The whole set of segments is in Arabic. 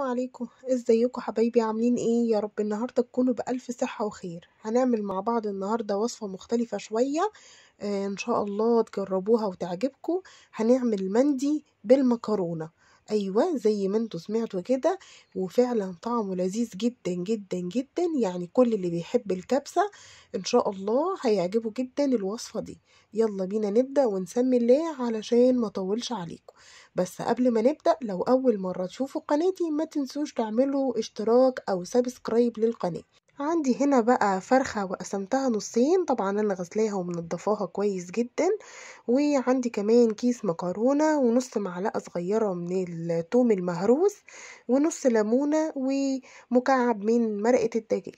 السلام عليكم ازيكم حبايبي عاملين ايه يا رب النهارده تكونوا بالف صحه وخير هنعمل مع بعض النهارده وصفه مختلفه شويه آه ان شاء الله تجربوها وتعجبكم هنعمل مندي بالمكرونه أيوه، زي ما انتوا سمعتوا كده وفعلًا طعمه لذيذ جدًا، جدًا، جدًا، يعني كل اللي بيحب الكبسة إن شاء الله هيعجبه جدًا الوصفة دي، يلا بينا نبدأ ونسمي الله علشان ما طولش عليكم، بس قبل ما نبدأ لو أول مرة تشوفوا قناتي ما تنسوش تعملوا اشتراك أو سبسكرايب للقناة. عندي هنا بقى فرخة وقسمتها نصين طبعا انا غسلاها ومنضفاها كويس جدا وعندي كمان كيس مكرونة ونص معلقة صغيرة من التوم المهروس ونص ليمونة ومكعب من مرقة الدجاج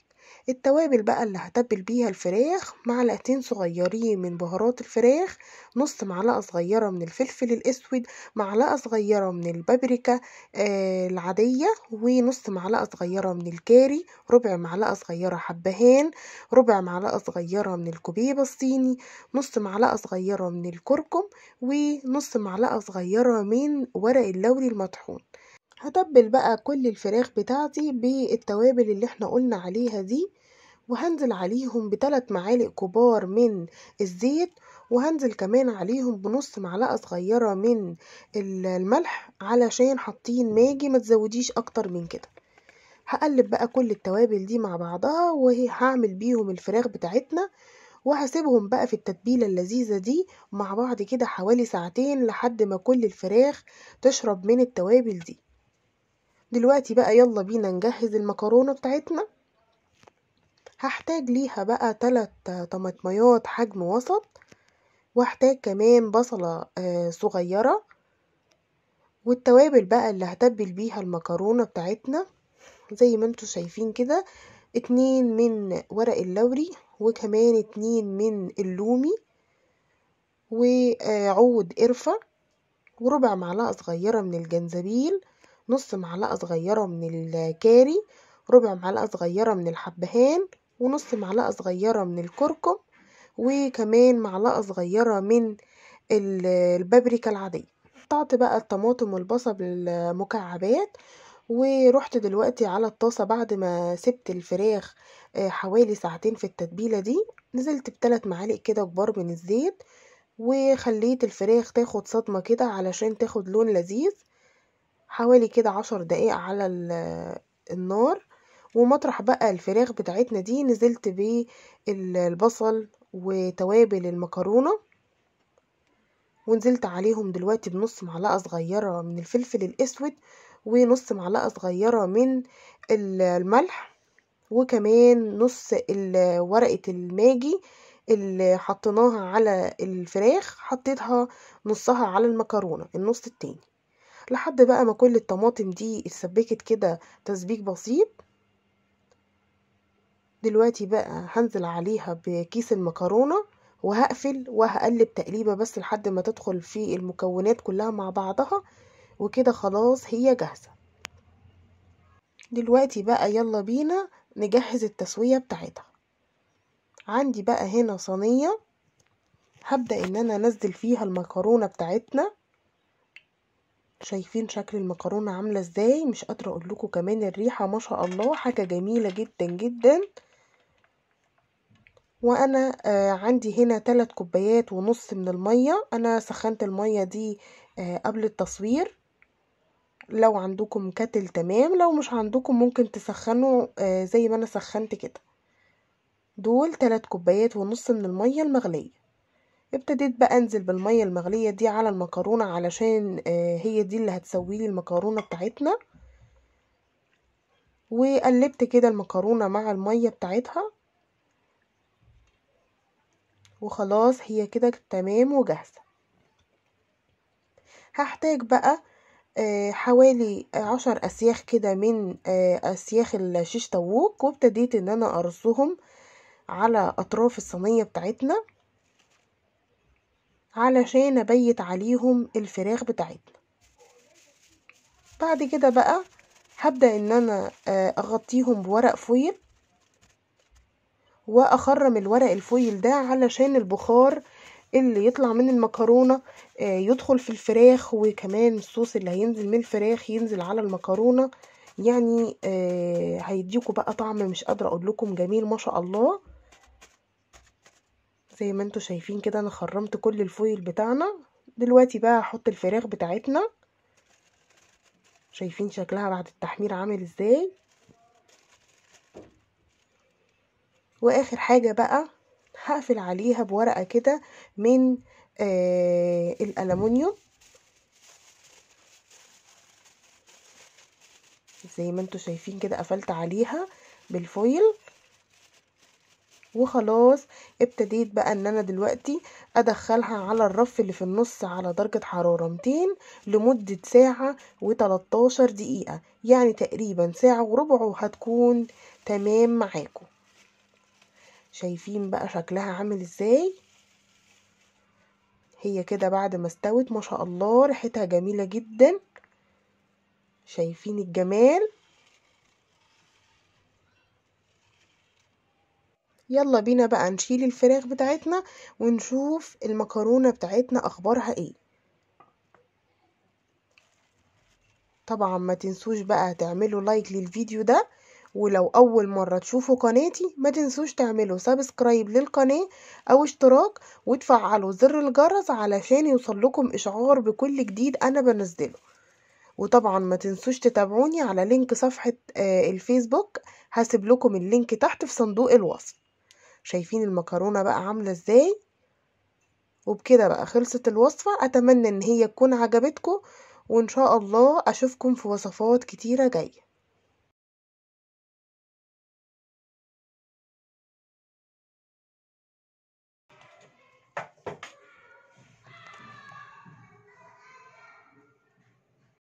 التوابل بقى اللي هتبل بيها الفراخ معلقتين صغيرين من بهارات الفراخ نص معلقة صغيرة من الفلفل الأسود معلقة صغيرة من البابريكا آه، العادية ونص معلقة صغيرة من الكاري ربع معلقة صغيرة حبهان ربع معلقة صغيرة من الكبيب الصيني نص معلقة صغيرة من الكركم ونص معلقة صغيرة من ورق اللوري المطحون هتبل بقى كل الفراخ بتاعتي بالتوابل اللي احنا قلنا عليها دي وهنزل عليهم بتلات معالق كبار من الزيت وهنزل كمان عليهم بنص معلقة صغيرة من الملح علشان حاطين ماجي ما تزوديش اكتر من كده هقلب بقى كل التوابل دي مع بعضها وهعمل بيهم الفراخ بتاعتنا وهسيبهم بقى في التتبيلة اللذيذة دي مع بعض كده حوالي ساعتين لحد ما كل الفراخ تشرب من التوابل دي دلوقتي بقى يلا بينا نجهز المكرونة بتاعتنا هحتاج ليها بقى تلات طماطميات حجم وسط وهحتاج كمان بصلة آه، صغيرة والتوابل بقى اللي هتبل بيها المكرونة بتاعتنا زي ما انتوا شايفين كده اتنين من ورق اللوري وكمان اتنين من اللومي وعود قرفة وربع معلقة صغيرة من الجنزبيل نص معلقة صغيرة من الكاري ربع معلقة صغيرة من الحبهان ونص معلقة صغيرة من الكركم وكمان معلقة صغيرة من البابريكا العادية قطعت بقى الطماطم والبصل المكعبات ورحت دلوقتي على الطاسة بعد ما سبت الفراخ آه، حوالي ساعتين في التتبيلة دي نزلت بثلاث معالق كده كبار من الزيت وخليت الفراخ تاخد صدمة كده علشان تاخد لون لذيذ حوالي كده عشر دقايق على النار ومطرح بقى الفراخ بتاعتنا دي نزلت بالبصل وتوابل المكرونة ونزلت عليهم دلوقتي بنص معلقة صغيرة من الفلفل الأسود ونص معلقة صغيرة من الملح وكمان نص ورقة الماجي اللي حطيناها على الفراخ حطيتها نصها على المكرونة النص التاني لحد بقى ما كل الطماطم دي اتسبكت كده تسبيك بسيط دلوقتي بقى هنزل عليها بكيس المكرونة وهقفل وهقلب تقليبة بس لحد ما تدخل في المكونات كلها مع بعضها وكده خلاص هي جاهزة دلوقتي بقى يلا بينا نجهز التسوية بتاعتها عندي بقى هنا صينية هبدأ ان انا انزل فيها المكرونة بتاعتنا شايفين شكل المكرونة عاملة ازاي مش قادرة لكم كمان الريحة ما شاء الله حاجة جميلة جدا جدا وانا آه عندي هنا تلات كوبايات ونص من المية انا سخنت المية دي آه قبل التصوير لو عندكم كتل تمام لو مش عندكم ممكن تسخنوا آه زي ما انا سخنت كده دول تلات كوبايات ونص من المية المغلية ابتديت بقى انزل بالمية المغلية دي على المكرونة علشان آه، هي دي اللي هتسويلي المكرونة بتاعتنا وقلبت كده المكرونة مع المية بتاعتها وخلاص هي كده تمام وجاهزة هحتاج بقى آه، حوالي عشر اسياخ كده من آه، اسياخ الشيش طاووق وابتديت ان انا ارصهم على اطراف الصينية بتاعتنا علشان أبيت عليهم الفراخ بتاعتنا بعد كده بقى هبدأ إن أنا آه، أغطيهم بورق فويل وأخرم الورق الفويل ده علشان البخار اللي يطلع من المكرونة آه، يدخل في الفراخ وكمان الصوص اللي هينزل من الفراخ ينزل على المكرونة يعني آه، هيديكوا بقى طعم مش قادرة اقولكم جميل ما شاء الله زي ما انتوا شايفين كده انا خرمت كل الفويل بتاعنا دلوقتي بقى هحط الفراخ بتاعتنا شايفين شكلها بعد التحمير عامل ازاي واخر حاجه بقى هقفل عليها بورقه كده من آه الالومنيوم زي ما انتوا شايفين كده قفلت عليها بالفويل وخلاص ابتديت بقى ان انا دلوقتي ادخلها على الرف اللي في النص على درجة حرارة 200 لمدة ساعة و13 دقيقة يعني تقريبا ساعة وربع وهتكون تمام معاكم شايفين بقى شكلها عامل ازاي هي كده بعد ما استوت ما شاء الله ريحتها جميلة جدا شايفين الجمال يلا بينا بقى نشيل الفراخ بتاعتنا ونشوف المكرونة بتاعتنا اخبارها ايه طبعا ما تنسوش بقى تعملوا لايك للفيديو ده ولو اول مرة تشوفوا قناتي ما تنسوش تعملوا سبسكرايب للقناة او اشتراك وتفعلوا زر الجرس علشان يوصلكم اشعار بكل جديد انا بنزله وطبعا ما تنسوش تتابعوني على لينك صفحة آه، الفيسبوك هسيب لكم اللينك تحت في صندوق الوصف شايفين المكرونة بقى عاملة ازاي وبكده بقى خلصت الوصفة اتمنى ان هي تكون عجبتكم وان شاء الله اشوفكم في وصفات كتيرة جاية